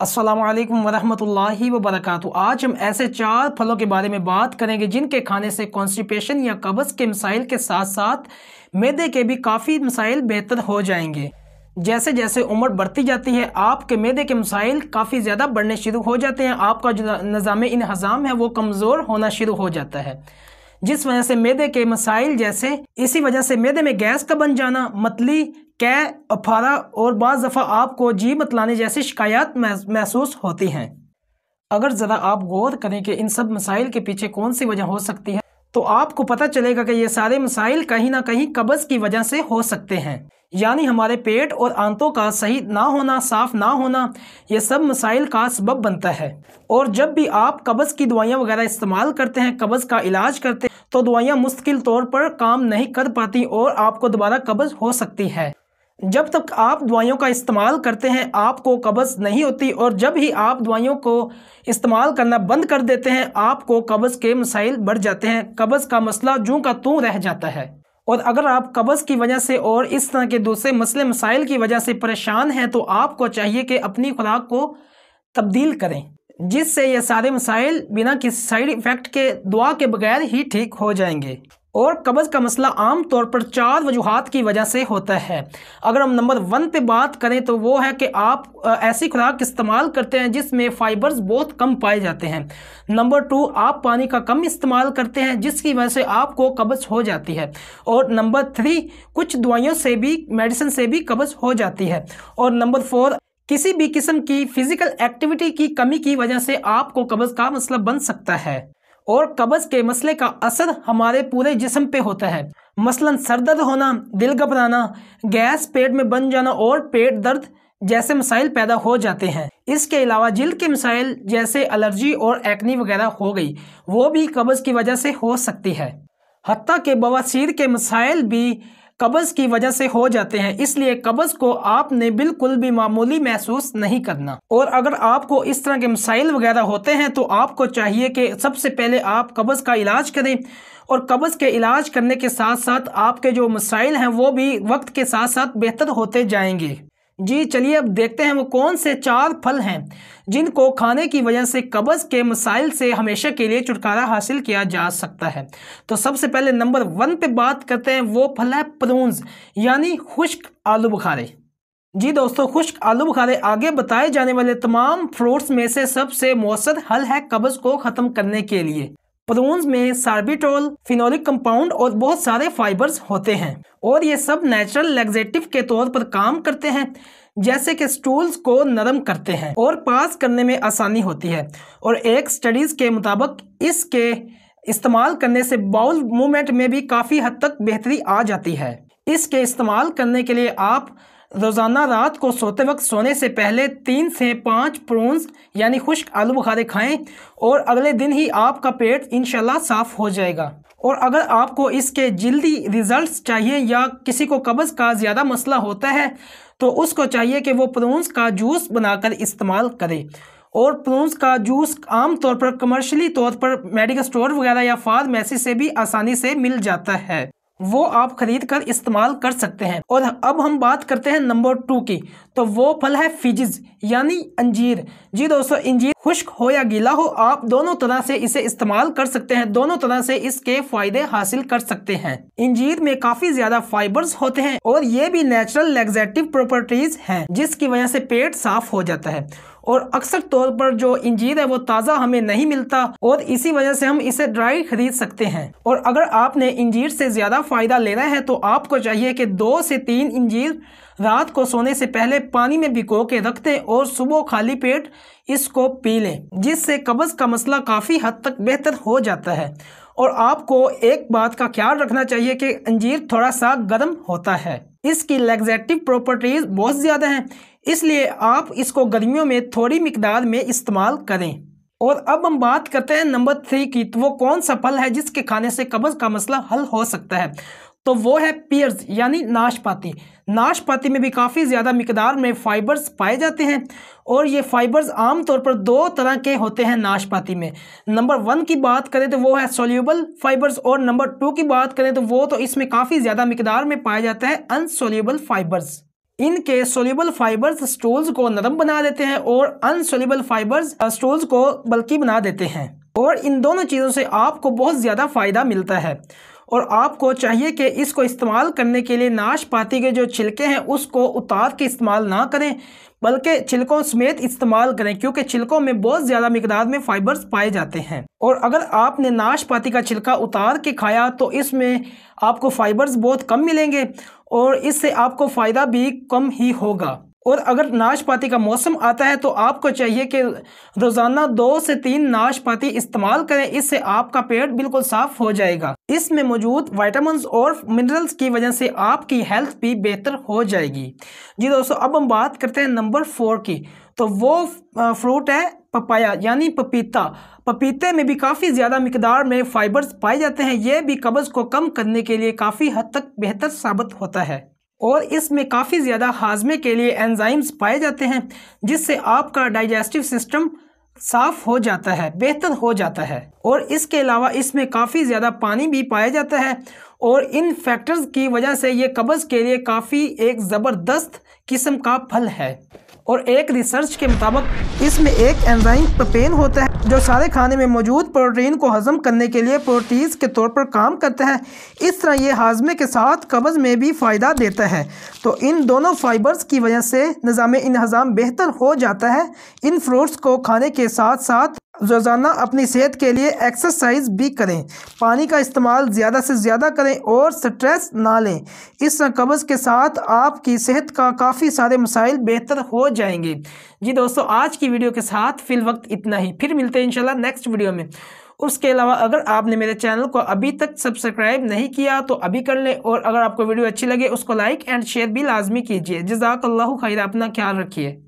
अस्सलाम वालेकुम वरहमतुल्लाहि आज हम ऐसे चार फलों के बारे में बात करेंगे जिनके खाने से कॉन्स्टिपेशन या कब्ज़ के मसाइल के साथ साथ मैदे के भी काफ़ी मसाइल बेहतर हो जाएंगे जैसे जैसे उम्र बढ़ती जाती है आपके मैदे के मसाइल काफ़ी ज़्यादा बढ़ने शुरू हो जाते हैं आपका जो निज़ाम इन्हज़ाम है वो कमज़ोर होना शुरू हो जाता है जिस वजह से मैदे के मसाइल जैसे इसी वजह से मैदे में गैस का बन जाना मतली कै अफारा और बज दफ़ा आपको जी मतलाने जैसी शिकायत महसूस होती हैं अगर ज़रा आप गौर करें कि इन सब मसाइल के पीछे कौन सी वजह हो सकती है तो आपको पता चलेगा कि ये सारे मसाइल कहीं ना कहीं कब्ज़ की वजह से हो सकते हैं यानी हमारे पेट और आंतों का सही ना होना साफ ना होना ये सब मसाइल का सबब बनता है और जब भी आप कब्ज़ की दवाइयाँ वगैरह इस्तेमाल करते हैं कब्ज़ का इलाज करते हैं तो दवाइयाँ मुश्किल तौर पर काम नहीं कर पाती और आपको दोबारा कब्ज़ हो सकती है जब तक आप दवाइयों का इस्तेमाल करते हैं आपको कब्ज़ नहीं होती और जब ही आप दवाइयों को इस्तेमाल करना बंद कर देते हैं आपको कब्ज़ के मसाइल बढ़ जाते हैं कब्ज़ का मसला जूँ का तू रह जाता है और अगर आप कब्ज़ की वजह से और इस तरह के दूसरे मसले मसाइल की वजह से परेशान हैं तो आपको चाहिए कि अपनी खुराक को तब्दील करें जिससे ये सारे मसाइल बिना किसी साइड इफ़ेक्ट के दुआ के बगैर ही ठीक हो जाएंगे और कब्ज़ का मसला आम तौर पर चार वजूहत की वजह से होता है अगर हम नंबर वन पे बात करें तो वो है कि आप ऐसी खुराक इस्तेमाल करते हैं जिसमें फ़ाइबर्स बहुत कम पाए जाते हैं नंबर टू आप पानी का कम इस्तेमाल करते हैं जिसकी वजह से आपको कब्ज़ हो जाती है और नंबर थ्री कुछ दवाइयों से भी मेडिसिन से भी कब्ज़ हो जाती है और नंबर फोर किसी भी किस्म की फ़िज़िकल एक्टिविटी की कमी की वजह से आपको कब्ज़ का मसला बन सकता है और कब्ज के मसले का असर हमारे पूरे जिसम पे होता है मसलन सर दर्द होना दिल घबराना गैस पेट में बन जाना और पेट दर्द जैसे मसाइल पैदा हो जाते हैं इसके अलावा जल्द के मसाइल जैसे एलर्जी और एक्नी वगैरह हो गई वो भी कब्ज़ की वजह से हो सकती है हती के बवासीर के मसाइल भी कब्ज़ की वजह से हो जाते हैं इसलिए कब्ज़ को आपने बिल्कुल भी मामूली महसूस नहीं करना और अगर आपको इस तरह के मसाइल वगैरह होते हैं तो आपको चाहिए कि सबसे पहले आप कब्ज़ का इलाज करें और कब्ज़ के इलाज करने के साथ साथ आपके जो मसाइल हैं वो भी वक्त के साथ साथ बेहतर होते जाएंगे जी चलिए अब देखते हैं वो कौन से चार फल हैं जिनको खाने की वजह से कब्ज़ के मसाइल से हमेशा के लिए छुटकारा हासिल किया जा सकता है तो सबसे पहले नंबर वन पे बात करते हैं वो फल है प्रून्स यानी खुश्क आलू बुखारे जी दोस्तों खुश्क आलू बुखारे आगे बताए जाने वाले तमाम फ्रूट्स में से सबसे मौसर हल है कब्ज़ को ख़त्म करने के लिए प्रोन्स में सार्बिटोल फिनोलिक कंपाउंड और बहुत सारे फाइबर्स होते हैं और ये सब नेचुरल लेग्जेटिव के तौर पर काम करते हैं जैसे कि स्टूल्स को नरम करते हैं और पास करने में आसानी होती है और एक स्टडीज़ के मुताबिक इसके इस्तेमाल करने से बाउल मूवमेंट में भी काफ़ी हद तक बेहतरी आ जाती है इसके इस्तेमाल करने के लिए आप रोज़ाना रात को सोते वक्त सोने से पहले तीन से पाँच प्रोन्स यानी खुश्क आलू बुखारे खाएं और अगले दिन ही आपका पेट इनशाला साफ हो जाएगा और अगर आपको इसके जल्दी रिज़ल्ट्स चाहिए या किसी को कब्ज़ का ज़्यादा मसला होता है तो उसको चाहिए कि वो प्रोन्स का जूस बनाकर इस्तेमाल करे और प्रोन्स का जूस आमतौर पर कमर्शली तौर पर मेडिकल स्टोर वगैरह या फार्मेसी से भी आसानी से मिल जाता है वो आप खरीद कर इस्तेमाल कर सकते हैं और अब हम बात करते हैं नंबर टू की तो वो फल है फिजिज यानी अंजीर जी दोस्तों अंजीर खुश्क हो या गीला हो आप दोनों तरह से इसे इस्तेमाल कर सकते हैं दोनों तरह से इसके फायदे हासिल कर सकते हैं इंजीर में काफी ज्यादा फाइबर्स होते हैं और ये भी नेचुरल लेग्जेटिव प्रॉपर्टीज हैं जिसकी वजह से पेट साफ हो जाता है और अक्सर तौर पर जो इंजीर है वो ताज़ा हमें नहीं मिलता और इसी वजह से हम इसे ड्राई खरीद सकते हैं और अगर आपने इंजीर से ज़्यादा फ़ायदा लेना है तो आपको चाहिए कि दो से तीन इंजीर रात को सोने से पहले पानी में भिगो के रख दें और सुबह खाली पेट इसको पी लें जिससे कब्ज़ का मसला काफ़ी हद तक बेहतर हो जाता है और आपको एक बात का ख्याल रखना चाहिए कि अंजीर थोड़ा सा गर्म होता है इसकी लेग्जेटिव प्रॉपर्टीज़ बहुत ज़्यादा हैं इसलिए आप इसको गर्मियों में थोड़ी मकदार में इस्तेमाल करें और अब हम बात करते हैं नंबर थ्री की तो वो कौन सा फल है जिसके खाने से कब्ज का मसला हल हो सकता है तो वो है पियर्स यानी नाशपाती नाशपाती में भी काफ़ी ज़्यादा मकदार में फाइबर्स पाए जाते हैं और ये फाइबर्स आमतौर पर दो तरह के होते हैं नाशपाती में नंबर वन की बात करें तो वो है सोल्यूबल फाइबर्स और नंबर टू की बात करें तो वो तो इसमें काफ़ी ज़्यादा मकदार में पाया जाता है अनसोल्यूबल फाइबर्स इनके सोल्यूबल फाइबर्स स्टोल्स को नरम बना देते हैं और अनसोल्यूबल फाइबर्स स्टोल्स को बल्कि बना देते हैं और इन दोनों चीज़ों से आपको बहुत ज़्यादा फ़ायदा मिलता है और आपको चाहिए कि इसको इस्तेमाल करने के लिए नाशपाती के जो छिलके हैं उसको उतार के इस्तेमाल ना करें बल्कि छिलकों समेत इस्तेमाल करें क्योंकि छिलकों में बहुत ज़्यादा मकदार में फाइबर्स पाए जाते हैं और अगर आपने नाशपाती का छिलका उतार के खाया तो इसमें आपको फाइबर्स बहुत कम मिलेंगे और इससे आपको फ़ायदा भी कम ही होगा और अगर नाशपाती का मौसम आता है तो आपको चाहिए कि रोज़ाना दो से तीन नाशपाती इस्तेमाल करें इससे आपका पेट बिल्कुल साफ हो जाएगा इसमें मौजूद वाइटामिन और मिनरल्स की वजह से आपकी हेल्थ भी बेहतर हो जाएगी जी दोस्तों अब हम बात करते हैं नंबर फोर की तो वो फ्रूट है पपाया यानी पपीता पपीते में भी काफ़ी ज़्यादा मकदार में फाइबर्स पाए जाते हैं ये भी कब्ज़ को कम करने के लिए काफ़ी हद तक बेहतर साबित होता है और इसमें काफ़ी ज़्यादा हाजमे के लिए एंजाइम्स पाए जाते हैं जिससे आपका डाइजेस्टिव सिस्टम साफ़ हो जाता है बेहतर हो जाता है और इसके अलावा इसमें काफ़ी ज़्यादा पानी भी पाया जाता है और इन फैक्टर्स की वजह से ये कब्ज़ के लिए काफ़ी एक ज़बरदस्त किस्म का फल है और एक रिसर्च के मुताबिक इसमें एक एंजाइम पेन होता है जो सारे खाने में मौजूद प्रोटीन को हजम करने के लिए प्रोटीन के तौर पर काम करता है इस तरह ये हाजमे के साथ कब्ज़ में भी फ़ायदा देता है तो इन दोनों फाइबर्स की वजह से निज़ाम इन्हज़ाम बेहतर हो जाता है इन फ्रूट्स को खाने के साथ साथ रोज़ाना अपनी सेहत के लिए एक्सरसाइज भी करें पानी का इस्तेमाल ज़्यादा से ज़्यादा करें और स्ट्रेस ना लें इस कब्ज़ के साथ आपकी सेहत का काफ़ी सारे मसाइल बेहतर हो जाएंगे जी दोस्तों आज की वीडियो के साथ फ़िल वक्त इतना ही फिर मिलते हैं इंशाल्लाह नेक्स्ट वीडियो में उसके अलावा अगर आपने मेरे चैनल को अभी तक सब्सक्राइब नहीं किया तो अभी कर लें और अगर आपको वीडियो अच्छी लगे उसको लाइक एंड शेयर भी लाजमी कीजिए जजाक खैर अपना ख्याल रखिए